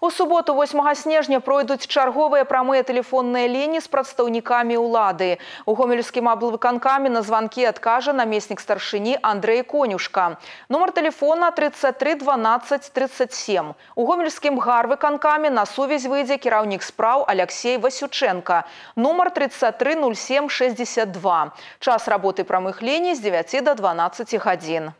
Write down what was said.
У суботу 8 снежня пройдуць чарговыя прамыя тэлефонныя лені з прадстаўнікамі ўлады. У гомельскім аблвыканкамі на званкі адкажа намеснік старшыні Андрэй Конюшка. Нумар тэлефона 331237. У гомельскім гарвыканкамі на сувязь выйдзе кіраўнік спраў Алексей Васючэнка. Нумар 330762. Час работы прамых леней з 9 до 12 гадзін.